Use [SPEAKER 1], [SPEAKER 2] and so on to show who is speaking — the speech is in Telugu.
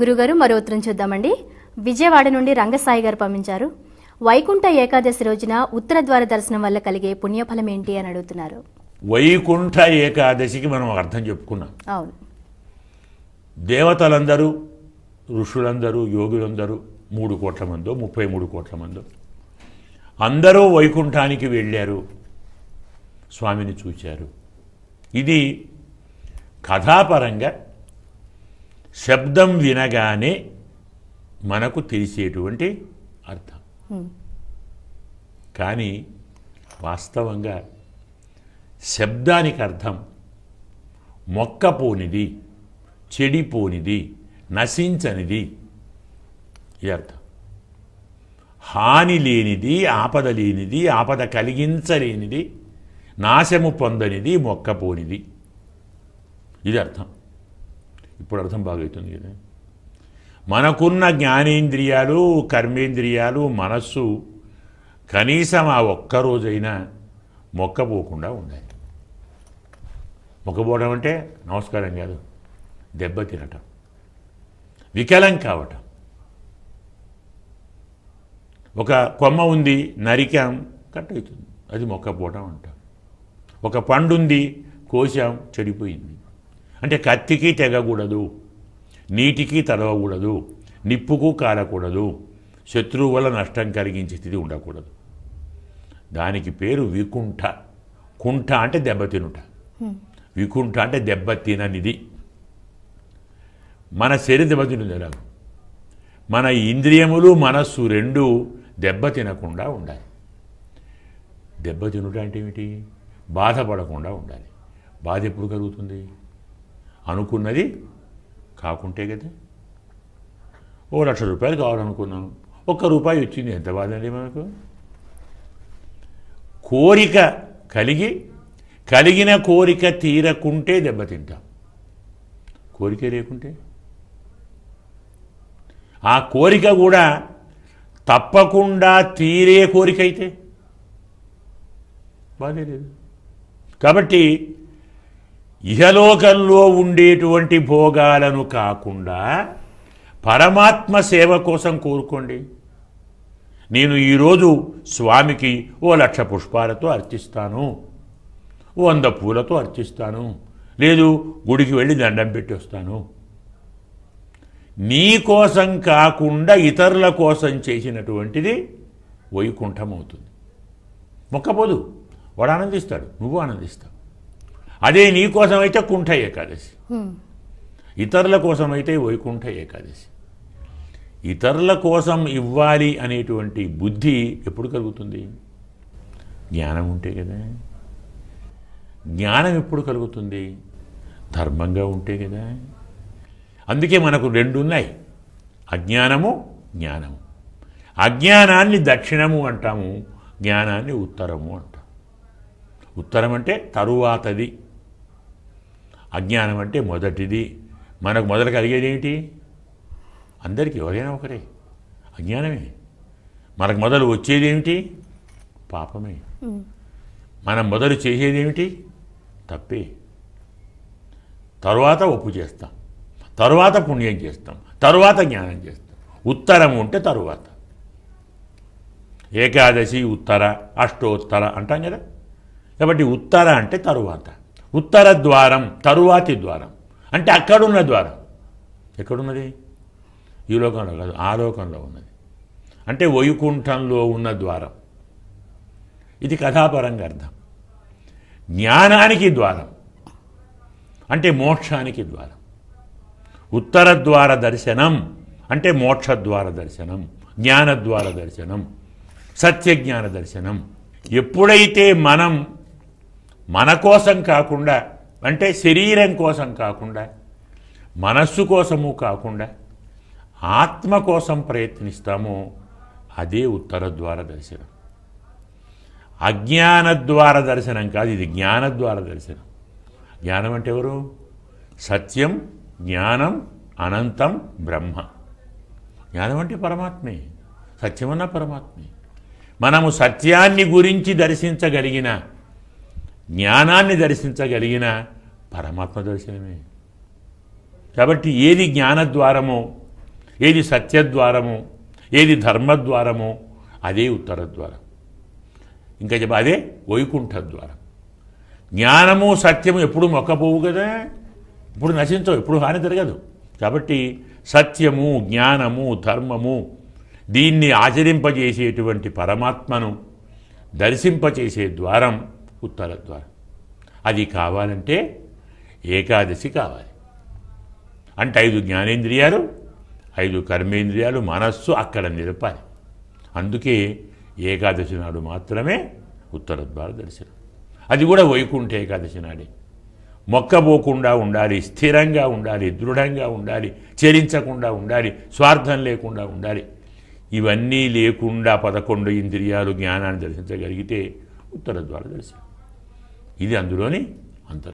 [SPEAKER 1] గురుగారు మరో ఉత్తరం చూద్దామండి విజయవాడ నుండి రంగసాయి గారు పంపించారు వైకుంఠ ఏకాదశి రోజున ఉత్తర ద్వార దర్శనం వల్ల కలిగే పుణ్యఫలం ఏంటి అని అడుగుతున్నారు వైకుంఠ ఏకాదశికి మనం అర్థం చెప్పుకున్నాం అవును దేవతలందరూ ఋషులందరూ యోగులందరూ మూడు కోట్ల మందో ముప్పై మూడు కోట్ల మందో అందరూ వైకుంఠానికి వెళ్ళారు స్వామిని చూచారు ఇది కథాపరంగా శబ్దం వినగానే మనకు తెలిసేటువంటి అర్థం కానీ వాస్తవంగా శబ్దానికి అర్థం మొక్కపోనిది చెడిపోనిది నశించనిది ఇది అర్థం హాని లేనిది ఆపద లేనిది ఆపద కలిగించలేనిది నాశము పొందనిది మొక్కపోనిది ఇది అర్థం ఇప్పుడు అర్థం బాగవుతుంది కదా మనకున్న జ్ఞానేంద్రియాలు కర్మేంద్రియాలు మనస్సు కనీసం ఆ ఒక్కరోజైనా మొక్కపోకుండా ఉండాలి మొక్కపోవడం అంటే నమస్కారం కాదు దెబ్బ తినటం వికలం కావటం ఒక కొమ్మ ఉంది నరికాం కట్ అవుతుంది అది మొక్కపోవటం అంటాం ఒక పండు ఉంది కోశాం చెడిపోయింది అంటే కత్తికి తెగకూడదు నీటికి తడవకూడదు నిప్పుకు కారకూడదు శత్రువు వల్ల నష్టం కలిగించే స్థితి ఉండకూడదు దానికి పేరు వికుంఠ కుంఠ అంటే దెబ్బతినుట వికుంఠ అంటే దెబ్బతిననిది మన శరీరం దెబ్బతినది ఎలాగో మన ఇంద్రియములు మనస్సు రెండు దెబ్బ తినకుండా ఉండాలి దెబ్బ తినుట అంటే ఏమిటి బాధపడకుండా ఉండాలి బాధ ఎప్పుడు కలుగుతుంది అనుకున్నది కాకుంటే కదా ఓ లక్ష రూపాయలు కావాలనుకున్నాను ఒక్క రూపాయి వచ్చింది ఎంత బాధ అండి మనకు కోరిక కలిగి కలిగిన కోరిక తీరకుంటే దెబ్బతింటాం కోరిక లేకుంటే ఆ కోరిక కూడా తప్పకుండా తీరే కోరిక అయితే బాధే లేదు కాబట్టి ఇహలోకంలో ఉండేటువంటి భోగాలను కాకుండా పరమాత్మ సేవ కోసం కోరుకోండి నేను ఈరోజు స్వామికి ఓ లక్ష పుష్పాలతో అర్చిస్తాను వంద పూలతో అర్చిస్తాను లేదు గుడికి వెళ్ళి దండం పెట్టి వస్తాను నీ కోసం కాకుండా ఇతరుల కోసం చేసినటువంటిది వైకుంఠం అవుతుంది మొక్కపోదు వాడు ఆనందిస్తాడు నువ్వు ఆనందిస్తావు అదే నీ కోసం అయితే కుంఠ ఏకాదశి ఇతరుల కోసం అయితే వైకుంఠ ఏకాదశి ఇతరుల కోసం ఇవ్వాలి అనేటువంటి బుద్ధి ఎప్పుడు కలుగుతుంది జ్ఞానం ఉంటే కదా జ్ఞానం ఎప్పుడు కలుగుతుంది ధర్మంగా ఉంటే కదా అందుకే మనకు రెండు ఉన్నాయి అజ్ఞానము జ్ఞానము అజ్ఞానాన్ని దక్షిణము అంటాము జ్ఞానాన్ని ఉత్తరము అంటాం ఉత్తరం అంటే తరువాతది అజ్ఞానం అంటే మొదటిది మనకు మొదలు కలిగేది ఏమిటి అందరికీ ఎవరైనా ఒకరే అజ్ఞానమే మనకు మొదలు వచ్చేది ఏమిటి పాపమే మనం మొదలు చేసేది ఏమిటి తప్పే తరువాత ఒప్పు చేస్తాం తరువాత పుణ్యం చేస్తాం తరువాత జ్ఞానం చేస్తాం ఉత్తరం ఉంటే తరువాత ఏకాదశి ఉత్తర అష్టోత్తర అంటాం కదా కాబట్టి ఉత్తర అంటే తరువాత ఉత్తర ద్వారం తరువాతి ద్వారం అంటే అక్కడున్న ద్వారం ఎక్కడున్నది ఈ లోకంలో కాదు ఆ లోకంలో ఉన్నది అంటే వైకుంఠంలో ఉన్న ద్వారం ఇది కథాపరంగా అర్థం జ్ఞానానికి ద్వారం అంటే మోక్షానికి ద్వారం ఉత్తర ద్వార దర్శనం అంటే మోక్ష ద్వార దర్శనం జ్ఞానద్వార దర్శనం సత్యజ్ఞాన దర్శనం ఎప్పుడైతే మనం మన కోసం కాకుండా అంటే శరీరం కోసం కాకుండా మనస్సు కోసము కాకుండా ఆత్మ కోసం ప్రయత్నిస్తామో అదే ఉత్తర ద్వార దర్శనం అజ్ఞాన ద్వార దర్శనం కాదు ఇది జ్ఞాన ద్వార దర్శనం జ్ఞానం అంటే ఎవరు సత్యం జ్ఞానం అనంతం బ్రహ్మ జ్ఞానం అంటే పరమాత్మే సత్యమన్నా పరమాత్మే మనము సత్యాన్ని గురించి దర్శించగలిగిన జ్ఞానాన్ని దర్శించగలిగిన పరమాత్మ దర్శనమే కాబట్టి ఏది జ్ఞానద్వారమో ఏది సత్యద్వారమో ఏది ధర్మద్వారమో అదే ఉత్తర ఇంకా చెప్ప అదే వైకుంఠ ద్వారం జ్ఞానము సత్యము ఎప్పుడు మొక్కపోవు కదా ఇప్పుడు నశించవు ఎప్పుడు హాని జరగదు కాబట్టి సత్యము జ్ఞానము ధర్మము దీన్ని ఆచరింపజేసేటువంటి పరమాత్మను దర్శింపచేసే ద్వారం ఉత్తర ద్వారం అది కావాలంటే ఏకాదశి కావాలి అంటే ఐదు జ్ఞానేంద్రియాలు ఐదు కర్మేంద్రియాలు మనస్సు అక్కడ నిలపాలి అందుకే ఏకాదశి నాడు మాత్రమే ఉత్తర ద్వార దర్శనం అది కూడా వైకుంఠ ఏకాదశి నాడే మొక్కబోకుండా ఉండాలి స్థిరంగా ఉండాలి దృఢంగా ఉండాలి చెరించకుండా ఉండాలి స్వార్థం లేకుండా ఉండాలి ఇవన్నీ లేకుండా పదకొండు ఇంద్రియాలు జ్ఞానాన్ని దర్శించగలిగితే ఉత్తర ద్వార దర్శనం 일이 안 들어오니? 안 들어.